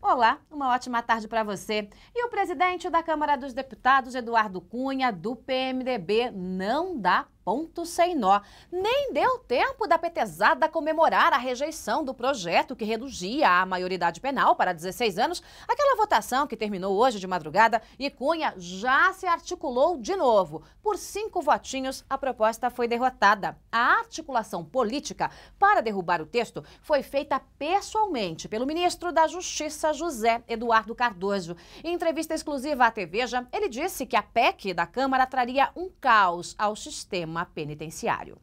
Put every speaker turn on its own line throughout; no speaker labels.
Olá, uma ótima tarde para você. E o presidente da Câmara dos Deputados, Eduardo Cunha, do PMDB, não dá ponto sem nó. Nem deu tempo da petezada comemorar a rejeição do projeto que reduzia a maioridade penal para 16 anos. Aquela votação que terminou hoje de madrugada e Cunha já se articulou de novo. Por cinco votinhos, a proposta foi derrotada. A articulação política para derrubar o texto foi feita pessoalmente pelo ministro da Justiça, José Eduardo Cardoso. Em entrevista exclusiva à TVja, ele disse que a PEC da Câmara traria um caos ao sistema sistema penitenciário.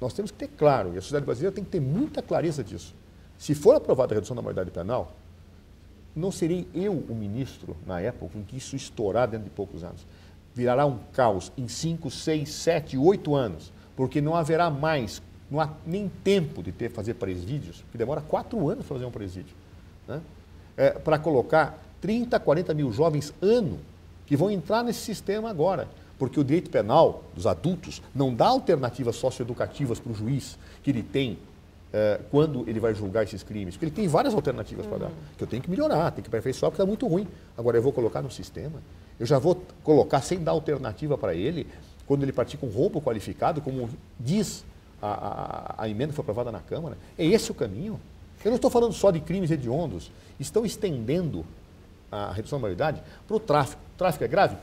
Nós temos que ter claro, e a sociedade brasileira tem que ter muita clareza disso. Se for aprovada a redução da maioridade penal, não serei eu o ministro na época em que isso estourar dentro de poucos anos. Virará um caos em 5, 6, 7, 8 anos, porque não haverá mais, não há nem tempo de ter fazer presídios, que demora 4 anos para fazer um presídio, né? é, para colocar 30, 40 mil jovens ano que vão entrar nesse sistema agora. Porque o direito penal dos adultos não dá alternativas socioeducativas para o juiz que ele tem eh, quando ele vai julgar esses crimes. Porque ele tem várias alternativas uhum. para dar. Hum. Que eu tenho que melhorar, tenho que aperfeiçoar, porque está muito ruim. Agora eu vou colocar no sistema, eu já vou colocar sem dar alternativa para ele, quando ele pratica um roubo qualificado, como diz a, a, a emenda que foi aprovada na Câmara. É esse o caminho. Eu não estou falando só de crimes hediondos. Estão estendendo a redução da maioridade para o tráfico. O tráfico é grave?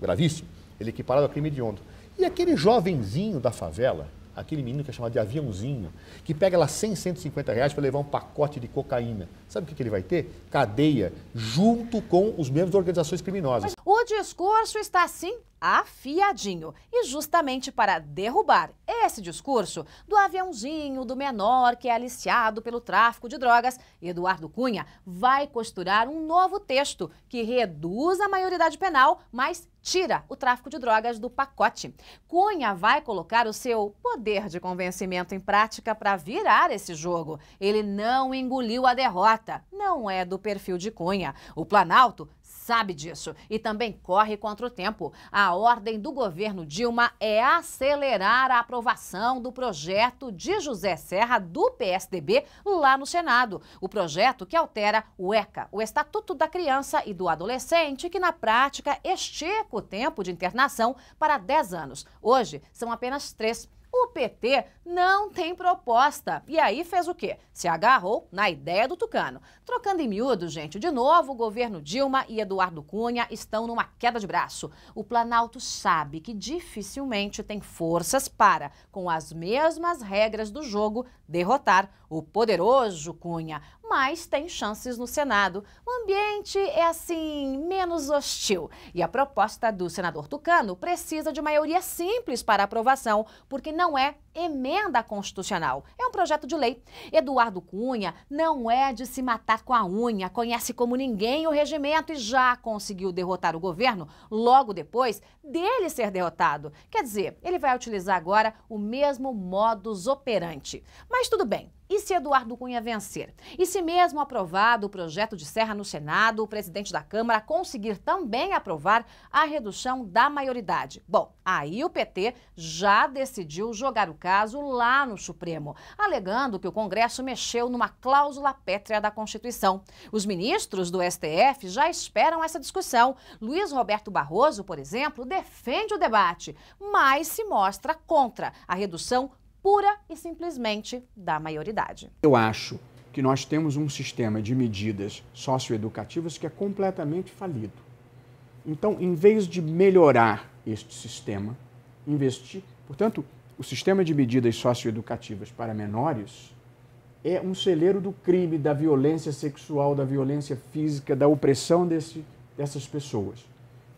Gravíssimo. Ele é equiparado ao crime hediondo. E aquele jovenzinho da favela, aquele menino que é chamado de aviãozinho, que pega lá 100, 150 reais para levar um pacote de cocaína. Sabe o que, que ele vai ter? Cadeia, junto com os membros de organizações criminosas. Mas
o discurso está, assim afiadinho. E justamente para derrubar esse discurso do aviãozinho do menor que é aliciado pelo tráfico de drogas, Eduardo Cunha vai costurar um novo texto que reduz a maioridade penal, mas tira o tráfico de drogas do pacote. Cunha vai colocar o seu poder de convencimento em prática para virar esse jogo. Ele não engoliu a derrota. Não é do perfil de Cunha. O Planalto sabe disso e também corre contra o tempo. A ordem do governo Dilma é acelerar a aprovação do projeto de José Serra do PSDB lá no Senado. O projeto que altera o ECA, o Estatuto da Criança e do Adolescente, que na prática estica o tempo de internação para 10 anos. Hoje são apenas três o PT não tem proposta. E aí fez o quê? Se agarrou na ideia do Tucano. Trocando em miúdo, gente, de novo, o governo Dilma e Eduardo Cunha estão numa queda de braço. O Planalto sabe que dificilmente tem forças para, com as mesmas regras do jogo, derrotar o poderoso Cunha mas tem chances no Senado. O ambiente é assim, menos hostil. E a proposta do senador Tucano precisa de maioria simples para aprovação, porque não é emenda constitucional. É um projeto de lei. Eduardo Cunha não é de se matar com a unha, conhece como ninguém o regimento e já conseguiu derrotar o governo logo depois dele ser derrotado. Quer dizer, ele vai utilizar agora o mesmo modus operandi. Mas tudo bem, e se Eduardo Cunha vencer? E se mesmo aprovado o projeto de Serra no Senado, o presidente da Câmara conseguir também aprovar a redução da maioridade? Bom, aí o PT já decidiu jogar o caso lá no Supremo, alegando que o Congresso mexeu numa cláusula pétrea da Constituição. Os ministros do STF já esperam essa discussão. Luiz Roberto Barroso, por exemplo, defende o debate, mas se mostra contra a redução pura e simplesmente da maioridade.
Eu acho que nós temos um sistema de medidas socioeducativas que é completamente falido. Então, em vez de melhorar este sistema, investir. Portanto, o sistema de medidas socioeducativas para menores é um celeiro do crime, da violência sexual, da violência física, da opressão desse, dessas pessoas,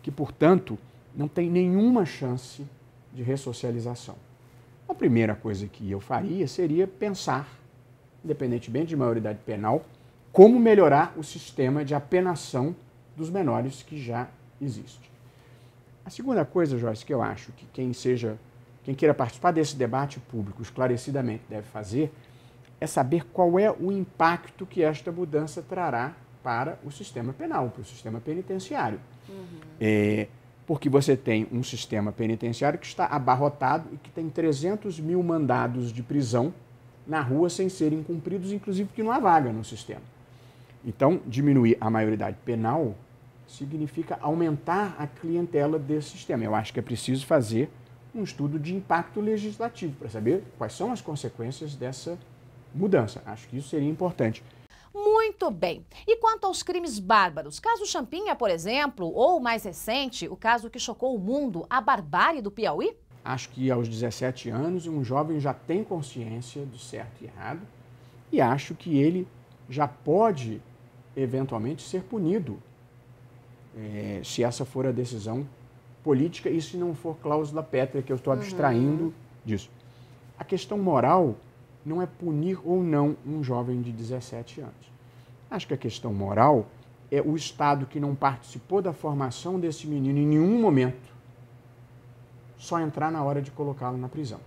que, portanto, não tem nenhuma chance de ressocialização primeira coisa que eu faria seria pensar, independentemente de maioridade penal, como melhorar o sistema de apenação dos menores que já existe. A segunda coisa, Joyce, que eu acho que quem seja, quem queira participar desse debate público esclarecidamente deve fazer, é saber qual é o impacto que esta mudança trará para o sistema penal, para o sistema penitenciário. Uhum. É, porque você tem um sistema penitenciário que está abarrotado e que tem 300 mil mandados de prisão na rua sem serem cumpridos, inclusive porque não há vaga no sistema. Então, diminuir a maioridade penal significa aumentar a clientela desse sistema. Eu acho que é preciso fazer um estudo de impacto legislativo para saber quais são as consequências dessa mudança. Acho que isso seria importante.
Muito bem. E quanto aos crimes bárbaros? Caso Champinha, por exemplo, ou mais recente, o caso que chocou o mundo, a barbárie do
Piauí? Acho que aos 17 anos, um jovem já tem consciência do certo e errado e acho que ele já pode, eventualmente, ser punido é, se essa for a decisão política e se não for cláusula pétrea, que eu estou uhum. abstraindo uhum. disso. A questão moral não é punir ou não um jovem de 17 anos. Acho que a questão moral é o Estado que não participou da formação desse menino em nenhum momento, só entrar na hora de colocá-lo na prisão.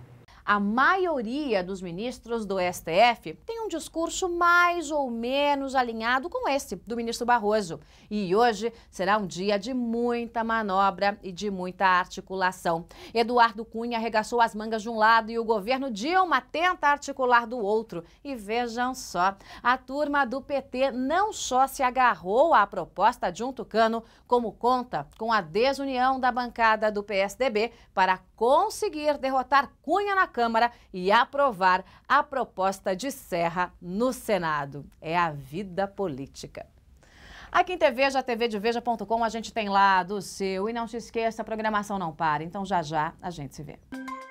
A maioria dos ministros do STF tem um discurso mais ou menos alinhado com esse do ministro Barroso. E hoje será um dia de muita manobra e de muita articulação. Eduardo Cunha arregaçou as mangas de um lado e o governo Dilma tenta articular do outro. E vejam só, a turma do PT não só se agarrou à proposta de um tucano, como conta com a desunião da bancada do PSDB para conseguir derrotar Cunha na Câmara e aprovar a proposta de Serra guerra no Senado. É a vida política. Aqui em TV, já TV de a gente tem lá do seu. E não se esqueça, a programação não para. Então já já a
gente se vê.